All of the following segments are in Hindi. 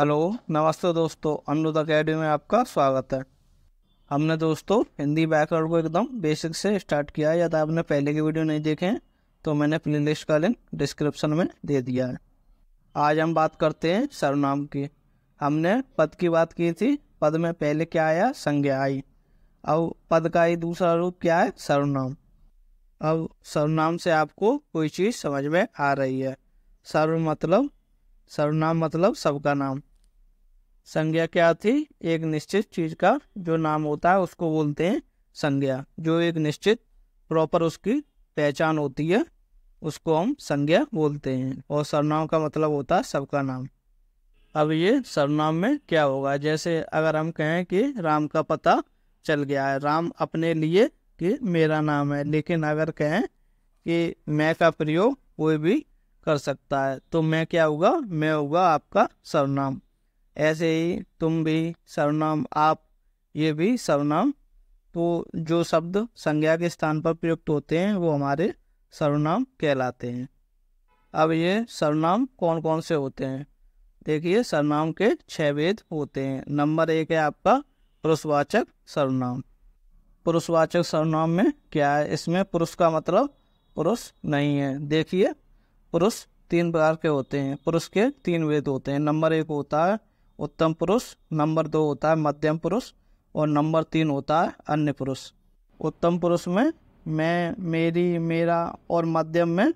हेलो नमस्ते दोस्तों अनुरुद्ध अकेडमी में आपका स्वागत है हमने दोस्तों हिंदी व्याकरण को एकदम बेसिक से स्टार्ट किया है यदि तो आपने पहले के वीडियो नहीं देखे हैं तो मैंने प्लेलिस्ट का लिंक डिस्क्रिप्शन में दे दिया है आज हम बात करते हैं सर्वनाम की हमने पद की बात की थी पद में पहले क्या आया संज्ञा आई अब पद का ही दूसरा रूप क्या है सर्वनाम अब सर्वनाम से आपको कोई चीज़ समझ में आ रही है सर्व मतलब सर्वनाम मतलब सबका नाम संज्ञा क्या थी एक निश्चित चीज का जो नाम होता है उसको बोलते हैं संज्ञा जो एक निश्चित प्रॉपर उसकी पहचान होती है उसको हम संज्ञा बोलते हैं और सरनाम का मतलब होता है सबका नाम अब ये सरनाम में क्या होगा जैसे अगर हम कहें कि राम का पता चल गया है राम अपने लिए कि मेरा नाम है लेकिन अगर कहें कि मैं का प्रयोग कोई भी कर सकता है तो मैं क्या होगा मैं होगा आपका सरनाम ऐसे ही तुम भी सर्वनाम आप ये भी सर्वनाम तो जो शब्द संज्ञा के स्थान पर प्रयुक्त होते हैं वो हमारे सर्वनाम कहलाते हैं अब ये सर्वनाम कौन कौन से होते हैं देखिए सर्वनाम के छः वेद होते हैं नंबर एक है आपका पुरुषवाचक सर्वनाम पुरुषवाचक सर्वनाम में क्या है इसमें पुरुष का मतलब पुरुष नहीं है देखिए पुरुष तीन प्रकार के होते हैं पुरुष के तीन वेद होते हैं नंबर एक होता है उत्तम पुरुष नंबर दो होता है मध्यम पुरुष और नंबर तीन होता है अन्य पुरुष उत्तम पुरुष में मैं मेरी मेरा और मध्यम में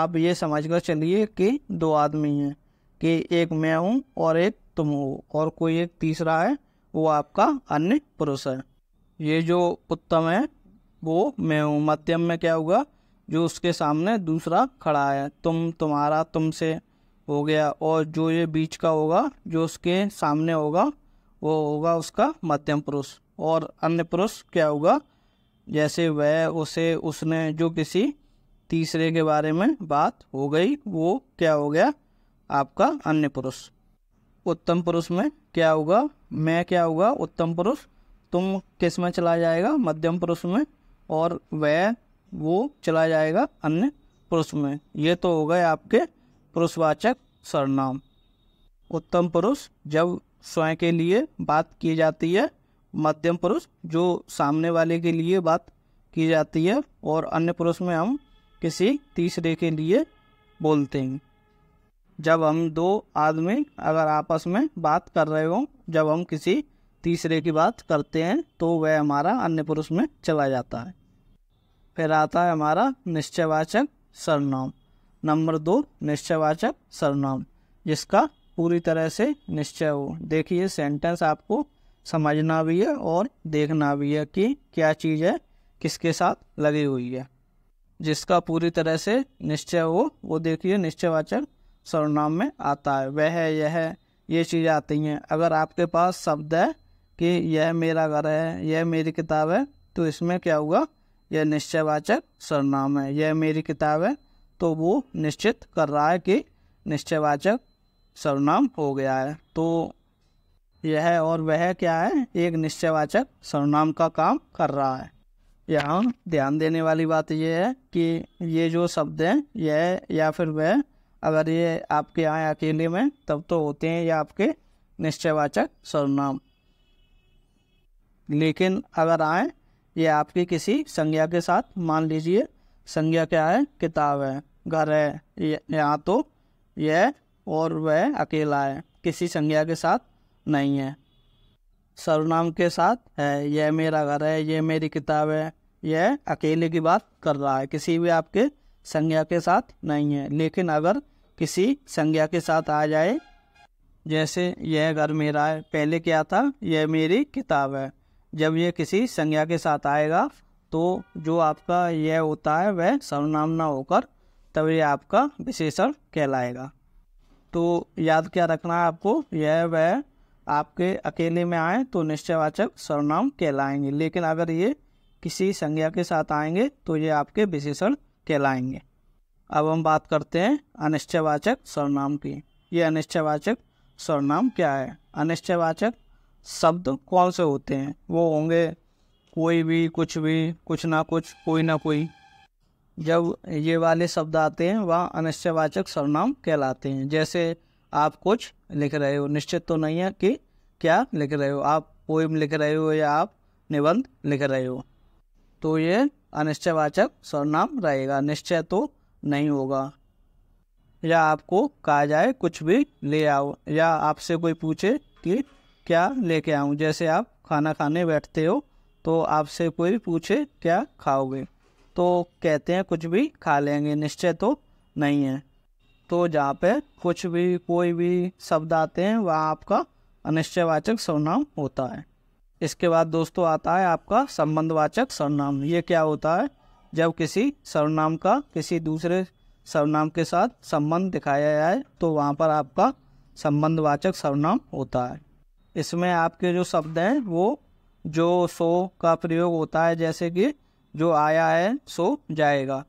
आप ये समझ कर चलिए कि दो आदमी हैं कि एक मैं हूँ और एक तुम हो और कोई एक तीसरा है वो आपका अन्य पुरुष है ये जो उत्तम है वो मैं हूँ मध्यम में क्या होगा जो उसके सामने दूसरा खड़ा है तुम तुम्हारा तुमसे हो गया और जो ये बीच का होगा जो उसके सामने होगा वो होगा उसका मध्यम पुरुष और अन्य पुरुष क्या होगा जैसे वह उसे उसने जो किसी तीसरे के बारे में बात हो गई वो क्या हो गया आपका अन्य पुरुष उत्तम पुरुष में क्या होगा मैं क्या होगा उत्तम पुरुष तुम किस में चला जाएगा मध्यम पुरुष में और वह वो चला जाएगा अन्य पुरुष में ये तो हो गए आपके पुरुषवाचक सरनाम उत्तम पुरुष जब स्वयं के लिए बात की जाती है मध्यम पुरुष जो सामने वाले के लिए बात की जाती है और अन्य पुरुष में हम किसी तीसरे के लिए बोलते हैं जब हम दो आदमी अगर आपस में बात कर रहे हो जब हम किसी तीसरे की बात करते हैं तो वह हमारा अन्य पुरुष में चला जाता है फिर आता है हमारा निश्चयवाचक सरनाम नंबर दो निश्चयवाचक सर्वनाम जिसका पूरी तरह से निश्चय हो देखिए सेंटेंस आपको समझना भी है और देखना भी है कि क्या चीज़ है किसके साथ लगी हुई है जिसका पूरी तरह से निश्चय हो वो देखिए निश्चयवाचक सर्वनाम में आता है वह है यह ये चीज़ें आती हैं अगर आपके पास शब्द है कि यह मेरा घर है यह मेरी किताब है तो इसमें क्या हुआ यह निश्चयवाचक सर्वनाम है यह मेरी किताब है तो वो निश्चित कर रहा है कि निश्चयवाचक सर्वनाम हो गया है तो यह और वह क्या है एक निश्चयवाचक सर्वनाम का काम कर रहा है यहाँ ध्यान देने वाली बात यह है कि ये जो शब्द हैं यह या फिर वह अगर ये आपके यहाँ अकेले में तब तो होते हैं ये आपके निश्चयवाचक सर्वनाम लेकिन अगर आए ये आपकी किसी संज्ञा के साथ मान लीजिए संज्ञा क्या है किताब है घर है यहाँ तो यह और वह अकेला है किसी संज्ञा के साथ नहीं है सर्वनाम के साथ है यह मेरा घर है यह मेरी किताब है यह अकेले की बात कर रहा है किसी भी आपके संज्ञा के साथ नहीं है लेकिन अगर किसी संज्ञा के साथ आ जाए जैसे यह घर मेरा है पहले क्या था यह मेरी किताब है जब यह किसी संज्ञा के साथ आएगा तो जो आपका यह होता है वह सर्वनाम ना होकर तब ये आपका विशेषण कहलाएगा तो याद क्या रखना है आपको यह वह आपके अकेले में आए तो निश्चयवाचक सर्वनाम कहलाएंगे लेकिन अगर ये किसी संज्ञा के साथ आएंगे तो ये आपके विशेषण कहलाएंगे अब हम बात करते हैं अनिश्चयवाचक सर्वनाम की ये अनिश्चयवाचक सर्वनाम क्या है अनिश्चयवाचक शब्द कौन से होते हैं वो होंगे कोई भी कुछ भी कुछ ना कुछ कोई ना कोई जब ये वाले शब्द आते हैं वह अनिश्चयवाचक सर्वनाम कहलाते हैं जैसे आप कुछ लिख रहे हो निश्चित तो नहीं है कि क्या लिख रहे हो आप पोइम लिख रहे हो या आप निबंध लिख रहे हो तो ये अनिश्चयवाचक सर्वनाम रहेगा निश्चय तो नहीं होगा या आपको कहा जाए कुछ भी ले आओ या आपसे कोई पूछे कि क्या लेके आऊँ जैसे आप खाना खाने बैठते हो तो आपसे कोई पूछे क्या खाओगे तो कहते हैं कुछ भी खा लेंगे निश्चय तो नहीं है तो जहाँ पे कुछ भी कोई भी शब्द आते हैं वह आपका अनिश्चयवाचक सर्वनाम होता है इसके बाद दोस्तों आता है आपका संबंधवाचक सर्वनाम ये क्या होता है जब किसी सर्वनाम का किसी दूसरे सर्वनाम के साथ संबंध दिखाया जाए तो वहाँ पर आपका संबंधवाचक सर्वनाम होता है इसमें आपके जो शब्द हैं वो जो सो का प्रयोग होता है जैसे कि जो आया है सो जाएगा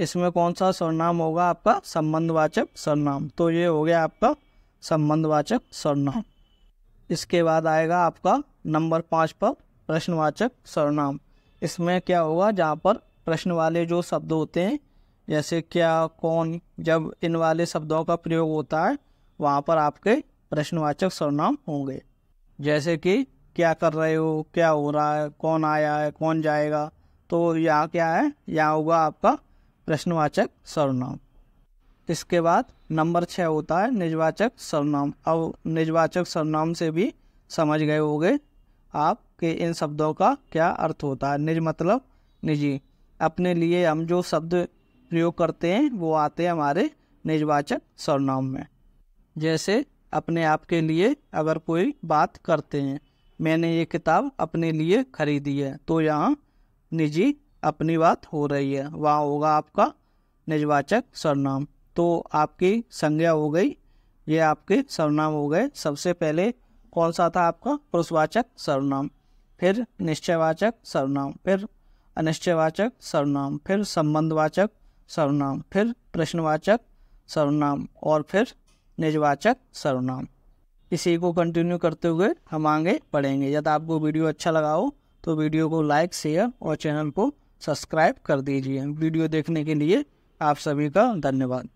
इसमें कौन सा सरनाम होगा आपका संबंधवाचक सरनाम तो ये हो गया आपका संबंधवाचक सरनाम इसके बाद आएगा आपका नंबर पाँच पर प्रश्नवाचक सरनाम इसमें क्या होगा जहाँ पर प्रश्न वाले जो शब्द होते हैं जैसे क्या कौन जब इन वाले शब्दों का प्रयोग होता है वहाँ पर आपके प्रश्नवाचक सरनाम होंगे जैसे कि क्या कर रहे हो क्या हो रहा है कौन आया है कौन जाएगा तो यहाँ क्या है यहाँ होगा आपका प्रश्नवाचक सर्वनाम इसके बाद नंबर छः होता है निजवाचक सर्वनाम अब निजवाचक सर्वनाम से भी समझ गए होगे आप कि इन शब्दों का क्या अर्थ होता है निज मतलब निजी अपने लिए हम जो शब्द प्रयोग करते हैं वो आते हैं हमारे निजवाचक सर्वनाम में जैसे अपने आप के लिए अगर कोई बात करते हैं मैंने ये किताब अपने लिए खरीदी है तो यहाँ निजी अपनी बात हो रही है वहाँ होगा आपका निजवाचक सरनाम तो आपकी संज्ञा हो गई ये आपके सरनाम हो गए सबसे पहले कौन सा था आपका पुरुषवाचक सर्वनाम फिर निश्चयवाचक सर्वनाम फिर अनिश्चयवाचक सरनाम फिर संबंधवाचक सर्वनाम फिर प्रश्नवाचक सर्वनाम और फिर निजवाचक सर्वनाम इसी को कंटिन्यू करते हुए हम आगे पढ़ेंगे यदि आपको वीडियो अच्छा लगा हो तो वीडियो को लाइक शेयर और चैनल को सब्सक्राइब कर दीजिए वीडियो देखने के लिए आप सभी का धन्यवाद